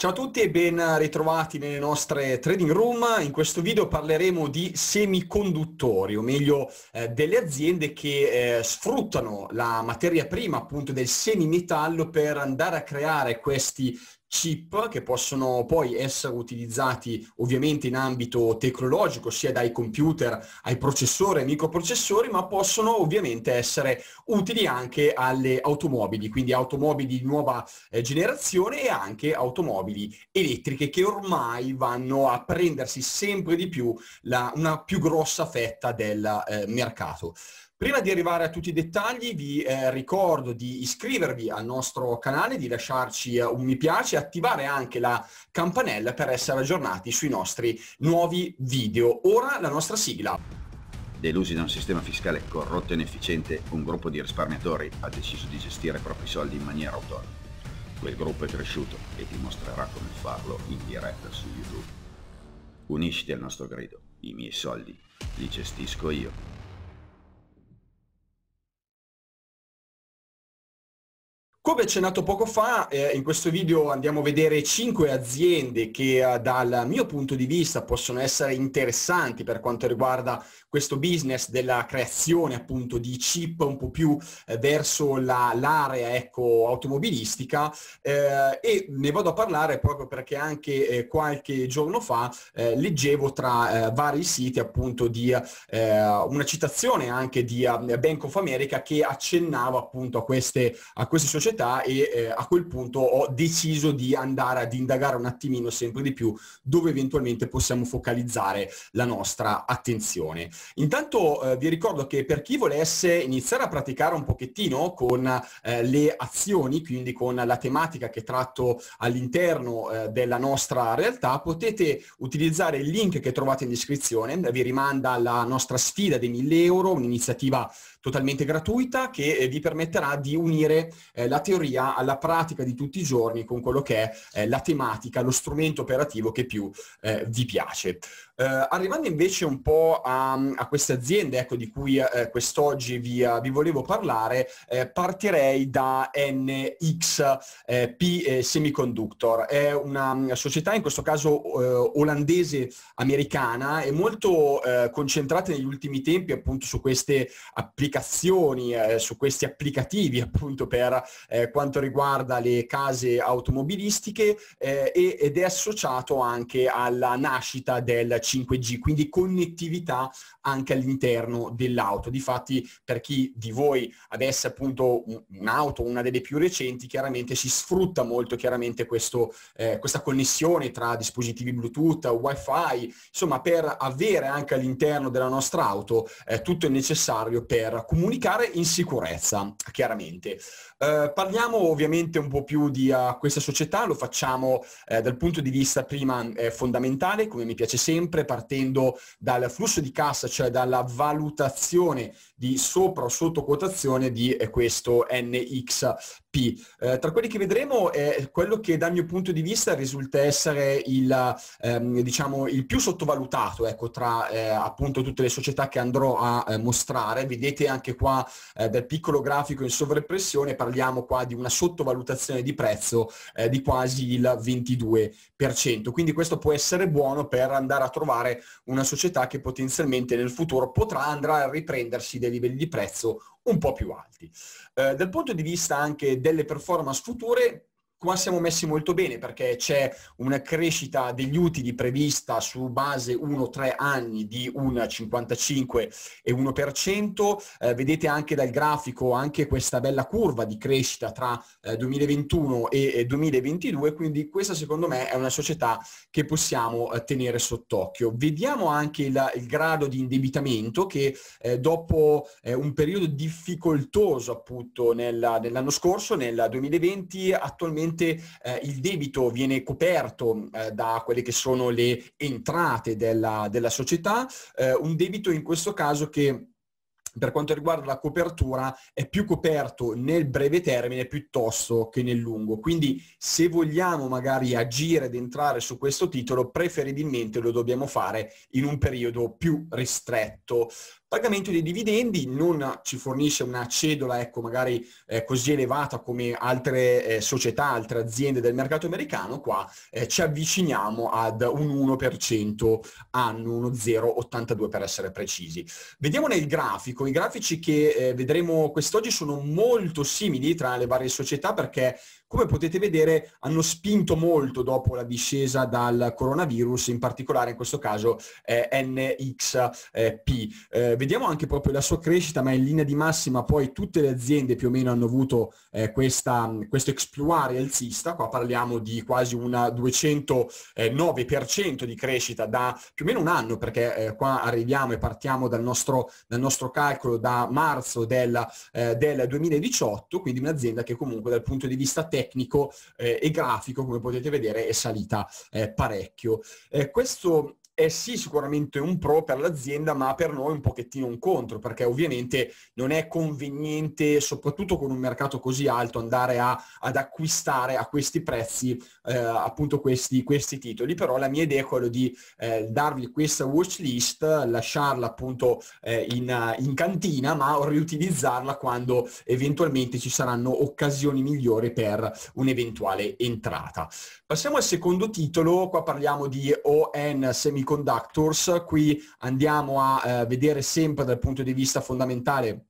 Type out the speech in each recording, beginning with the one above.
Ciao a tutti e ben ritrovati nelle nostre trading room. In questo video parleremo di semiconduttori, o meglio eh, delle aziende che eh, sfruttano la materia prima appunto del semimetallo per andare a creare questi chip che possono poi essere utilizzati ovviamente in ambito tecnologico, sia dai computer ai processori, ai microprocessori, ma possono ovviamente essere utili anche alle automobili, quindi automobili di nuova eh, generazione e anche automobili elettriche che ormai vanno a prendersi sempre di più la, una più grossa fetta del eh, mercato. Prima di arrivare a tutti i dettagli vi eh, ricordo di iscrivervi al nostro canale, di lasciarci eh, un mi piace e attivare anche la campanella per essere aggiornati sui nostri nuovi video. Ora la nostra sigla. Delusi da un sistema fiscale corrotto e inefficiente, un gruppo di risparmiatori ha deciso di gestire i propri soldi in maniera autonoma. Quel gruppo è cresciuto e ti mostrerà come farlo in diretta su YouTube. Unisciti al nostro grido, i miei soldi li gestisco io. Come accennato poco fa, eh, in questo video andiamo a vedere 5 aziende che eh, dal mio punto di vista possono essere interessanti per quanto riguarda questo business della creazione appunto di chip un po' più eh, verso la, l'area ecco, automobilistica eh, e ne vado a parlare proprio perché anche eh, qualche giorno fa eh, leggevo tra vari siti appunto di una citazione anche di Bank of America che accennava appunto a queste, a queste società età e eh, a quel punto ho deciso di andare ad indagare un attimino sempre di più dove eventualmente possiamo focalizzare la nostra attenzione. Intanto eh, vi ricordo che per chi volesse iniziare a praticare un pochettino con eh, le azioni, quindi con la tematica che tratto all'interno eh, della nostra realtà, potete utilizzare il link che trovate in descrizione, vi rimanda alla nostra sfida dei 1000 euro, un'iniziativa totalmente gratuita che eh, vi permetterà di unire eh, la teoria alla pratica di tutti i giorni con quello che è eh, la tematica, lo strumento operativo che più eh, vi piace. Eh, arrivando invece un po' a, a queste aziende ecco, di cui eh, quest'oggi vi, uh, vi, volevo parlare, eh, partirei da NXP eh, eh, Semiconductor. È una società in questo caso olandese americana e molto concentrata negli ultimi tempi appunto su queste applicazioni, su questi applicativi appunto per quanto riguarda le case automobilistiche ed è associato anche alla nascita del 5G, quindi connettività anche all'interno dell'auto. Difatti per chi di voi avesse appunto un'auto, una delle più recenti, chiaramente si sfrutta molto chiaramente questo, eh, questa connessione tra dispositivi Bluetooth, Wi-Fi, insomma per avere anche all'interno della nostra auto eh, tutto il necessario per comunicare in sicurezza, chiaramente. Eh, parliamo ovviamente un po' più di uh, questa società, lo facciamo eh, dal punto di vista prima eh, fondamentale, come mi piace sempre, sempre partendo dal flusso di cassa, cioè dalla valutazione di sopra o sotto quotazione di eh, questo NX colpi. Eh, tra quelli che vedremo è quello che dal mio punto di vista risulta essere il, ehm, diciamo, il più sottovalutato ecco, tra eh, appunto tutte le società che andrò a eh, mostrare. Vedete anche qua eh, dal piccolo grafico in sovrappressione parliamo qua di una sottovalutazione di prezzo eh, di quasi il 22%. Quindi questo può essere buono per andare a trovare una società che potenzialmente nel futuro potrà andare a riprendersi dei livelli di prezzo un po' più alti. Eh, dal punto di vista anche delle performance future, qua siamo messi molto bene perché c'è una crescita degli utili prevista su base 1-3 anni di un 55 Eh, vedete anche dal grafico anche questa bella curva di crescita tra eh, 2021 e, e 2022, quindi questa secondo me è una società che possiamo eh, tenere sott'occhio. Vediamo anche il, il grado di indebitamento che eh, dopo eh, un periodo difficoltoso appunto nel, nell'anno scorso, nel 2020, attualmente praticamente eh, il debito viene coperto eh, da quelle che sono le entrate della, della società, eh, un debito in questo caso che per quanto riguarda la copertura è più coperto nel breve termine piuttosto che nel lungo. Quindi se vogliamo magari agire ed entrare su questo titolo, preferibilmente lo dobbiamo fare in un periodo più ristretto pagamento dei dividendi non ci fornisce una cedola ecco, magari eh, così elevata come altre eh, società, altre aziende del mercato americano, qua eh, ci avviciniamo ad un 1% anno, uno 0,82 per essere precisi. Vediamo nel grafico, i grafici che eh, vedremo quest'oggi sono molto simili tra le varie società perché come potete vedere hanno spinto molto dopo la discesa dal coronavirus, in particolare in questo caso eh, NXP. Eh, vediamo anche proprio la sua crescita, ma in linea di massima poi tutte le aziende più o meno hanno avuto eh, questa, questo exploare alzista, qua parliamo di quasi una 209% di crescita da più o meno un anno, perché eh, qua arriviamo e partiamo dal nostro, dal nostro calcolo da marzo del, eh, del 2018, quindi un'azienda che comunque dal punto di vista tecnico tecnico eh, e grafico, come potete vedere, è salita eh, parecchio. Eh, questo è sì sicuramente un pro per l'azienda, ma per noi un pochettino un contro, perché ovviamente non è conveniente, soprattutto con un mercato così alto, andare a, ad acquistare a questi prezzi eh, appunto questi, questi, titoli. Però la mia idea è quella di eh, darvi questa watch list, lasciarla appunto eh, in, in, cantina, ma riutilizzarla quando eventualmente ci saranno occasioni migliori per un'eventuale entrata. Passiamo al secondo titolo, qua parliamo di ON Semiconductor conductors, qui andiamo a eh, vedere sempre dal punto di vista fondamentale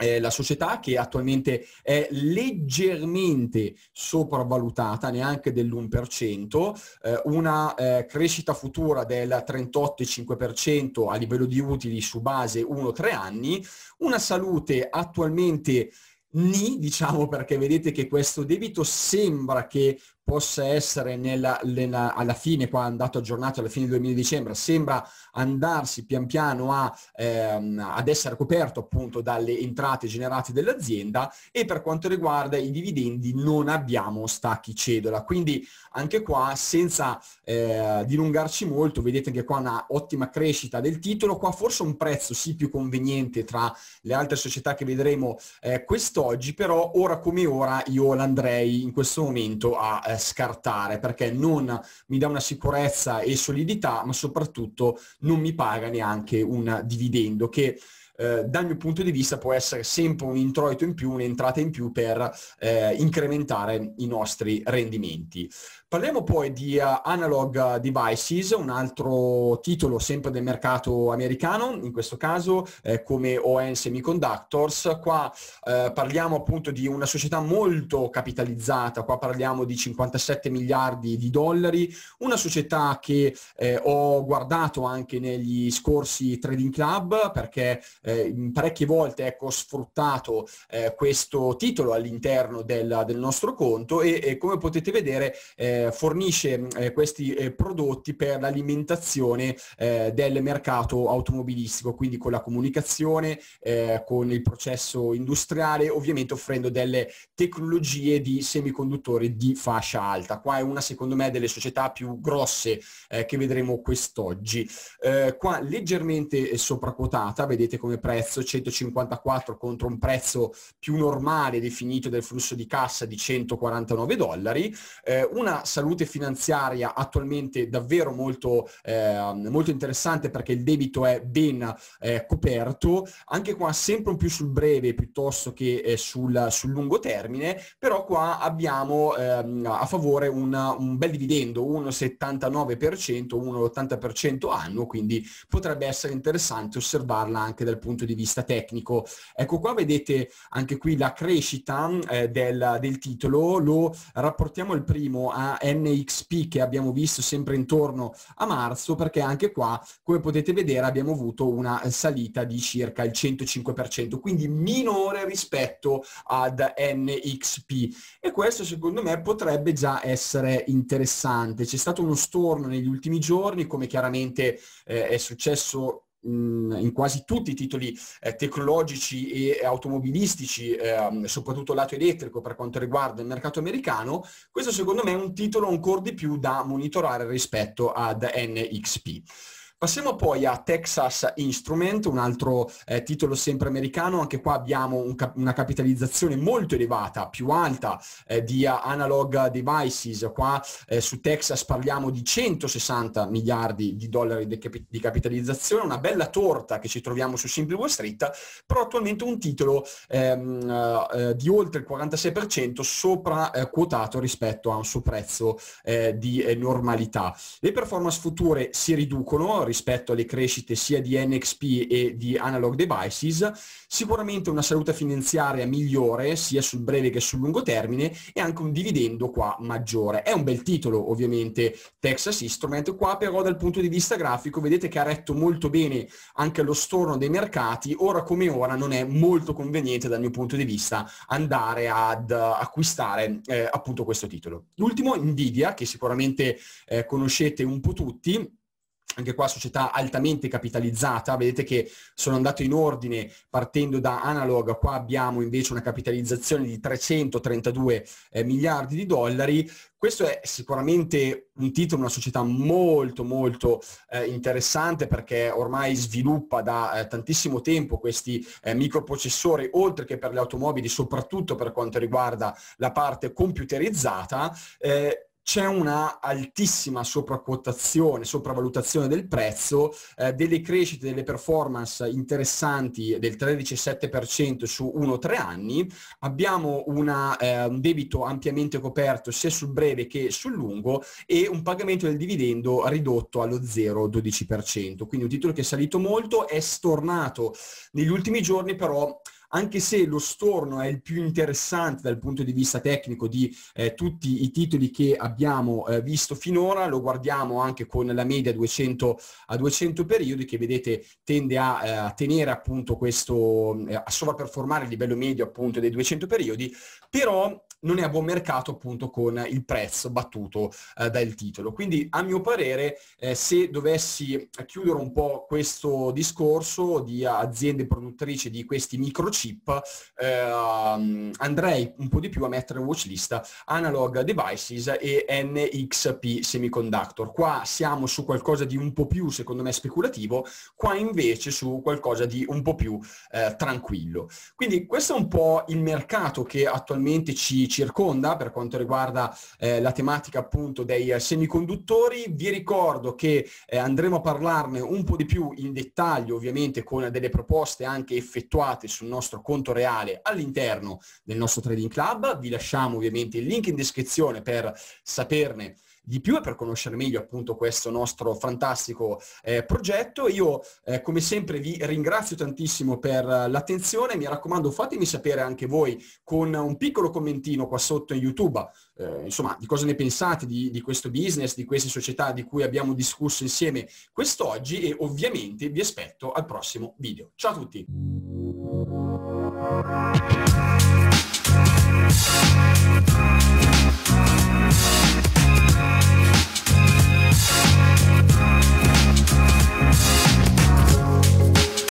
eh, la società che attualmente è leggermente sopravvalutata, neanche dell'1%, eh, una eh, crescita futura del 38,5% a livello di utili su base 1-3 anni, una salute attualmente ni, diciamo perché vedete che questo debito sembra che possa essere nella, nella, alla fine, qua è andato aggiornato alla fine del 2000 dicembre, sembra andarsi pian piano a, ehm, ad essere coperto appunto dalle entrate generate dell'azienda e per quanto riguarda i dividendi non abbiamo stacchi cedola. Quindi anche qua senza eh, dilungarci molto, vedete che qua una ottima crescita del titolo, qua forse un prezzo sì più conveniente tra le altre società che vedremo eh, quest'oggi, però ora come ora io l'andrei in questo momento a eh, scartare perché non mi dà una sicurezza e solidità, ma soprattutto non mi paga neanche un dividendo che eh, dal mio punto di vista può essere sempre un introito in più, un'entrata in più per eh, incrementare i nostri rendimenti. Parliamo poi di uh, Analog eh, Devices, un altro titolo sempre del mercato americano, in questo caso eh, come ON Semiconductors. Qua eh, parliamo appunto di una società molto capitalizzata, qua parliamo di 57 miliardi di dollari, una società che eh, ho guardato anche negli scorsi trading club perché eh, parecchie volte ecco, ho sfruttato questo titolo all'interno del, del nostro conto e, e, come potete vedere eh, eh, fornisce eh, questi eh, prodotti per l'alimentazione eh, del mercato automobilistico, quindi con la comunicazione, eh, con il processo industriale, ovviamente offrendo delle tecnologie di semiconduttori di fascia alta. Qua è una secondo me delle società più grosse eh, che vedremo quest'oggi. qua leggermente sopraquotata, vedete come prezzo 154 contro un prezzo più normale definito del flusso di cassa di 149 dollari, una salute finanziaria attualmente davvero molto, eh, molto interessante perché il debito è ben eh, coperto, anche qua sempre un più sul breve piuttosto che eh, sul, sul, lungo termine, però qua abbiamo ehm, a favore una, un bel dividendo, 1,79%, 1,80% anno, quindi potrebbe essere interessante osservarla anche dal punto di vista tecnico. Ecco qua vedete anche qui la crescita eh, del, del titolo, lo rapportiamo il primo a NXP che abbiamo visto sempre intorno a marzo perché anche qua come potete vedere abbiamo avuto una eh, salita di circa il 105% quindi minore rispetto ad NXP e questo secondo me potrebbe già essere interessante c'è stato uno storno negli ultimi giorni come chiaramente eh, è successo in quasi tutti i titoli eh, tecnologici e automobilistici, eh, soprattutto lato elettrico per quanto riguarda il mercato americano, questo secondo me è un titolo ancora di più da monitorare rispetto ad NXP. Passiamo poi a Texas Instrument, un altro eh, titolo sempre americano, anche qua abbiamo un cap- una capitalizzazione molto elevata, più alta eh, di Analog Devices, qua eh, su Texas parliamo di 160 miliardi di dollari di, cap- di, capitalizzazione, una bella torta che ci troviamo su Simple Wall Street, però attualmente un titolo ehm, eh, di oltre il 46% sopra eh, quotato rispetto a un suo prezzo eh, di normalità. Le performance future si riducono rispetto alle crescite sia di NXP e di Analog Devices, sicuramente una salute finanziaria migliore sia sul breve che sul lungo termine e anche un dividendo qua maggiore. È un bel titolo ovviamente Texas Instrument, qua però dal punto di vista grafico vedete che ha retto molto bene anche lo storno dei mercati, ora come ora non è molto conveniente dal mio punto di vista andare ad eh, acquistare eh, appunto questo titolo. L'ultimo Nvidia che sicuramente eh, conoscete un po' tutti anche qua società altamente capitalizzata, vedete che sono andato in ordine partendo da Analog, qua abbiamo invece una capitalizzazione di 332 eh, miliardi di dollari, questo è sicuramente un titolo, una società molto molto eh, interessante perché ormai sviluppa da eh, tantissimo tempo questi eh, microprocessori, oltre che per le automobili, soprattutto per quanto riguarda la parte computerizzata. Eh, c'è una altissima sopraquotazione, sopravvalutazione del prezzo, eh, delle crescite, delle performance interessanti del 13,7% su 1-3 anni, abbiamo una, eh, un debito ampiamente coperto sia sul breve che sul lungo e un pagamento del dividendo ridotto allo 0,12%, quindi un titolo che è salito molto, è stornato negli ultimi giorni però anche se lo storno è il più interessante dal punto di vista tecnico di eh, tutti i titoli che abbiamo eh, visto finora, lo guardiamo anche con la media 200 a 200 periodi che vedete tende a, eh, a tenere appunto questo, mm, a sovraperformare il livello medio appunto dei 200 periodi, però non è a buon mercato appunto con il prezzo battuto eh, dal titolo. Quindi a mio parere eh, se dovessi chiudere un po' questo discorso di aziende produttrici di questi microchip, eh, andrei un po' di più a mettere watchlist Analog Devices e NXP Semiconductor. Qua siamo su qualcosa di un po' più secondo me speculativo, qua invece su qualcosa di un po' più eh, tranquillo. Quindi questo è un po' il mercato che attualmente ci, circonda per quanto riguarda eh, la tematica appunto dei semiconduttori. Vi ricordo che eh, andremo a parlarne un po' di più in dettaglio ovviamente con delle proposte anche effettuate sul nostro conto reale all'interno del nostro trading club. Vi lasciamo ovviamente il link in descrizione per saperne di più e per conoscere meglio appunto questo nostro fantastico eh, progetto. Io eh, come sempre vi ringrazio tantissimo per l'attenzione, mi raccomando fatemi sapere anche voi con un piccolo commentino qua sotto in YouTube, eh, insomma di cosa ne pensate di, di questo business, di queste società di cui abbiamo discusso insieme quest'oggi e ovviamente vi aspetto al prossimo video. Ciao a tutti!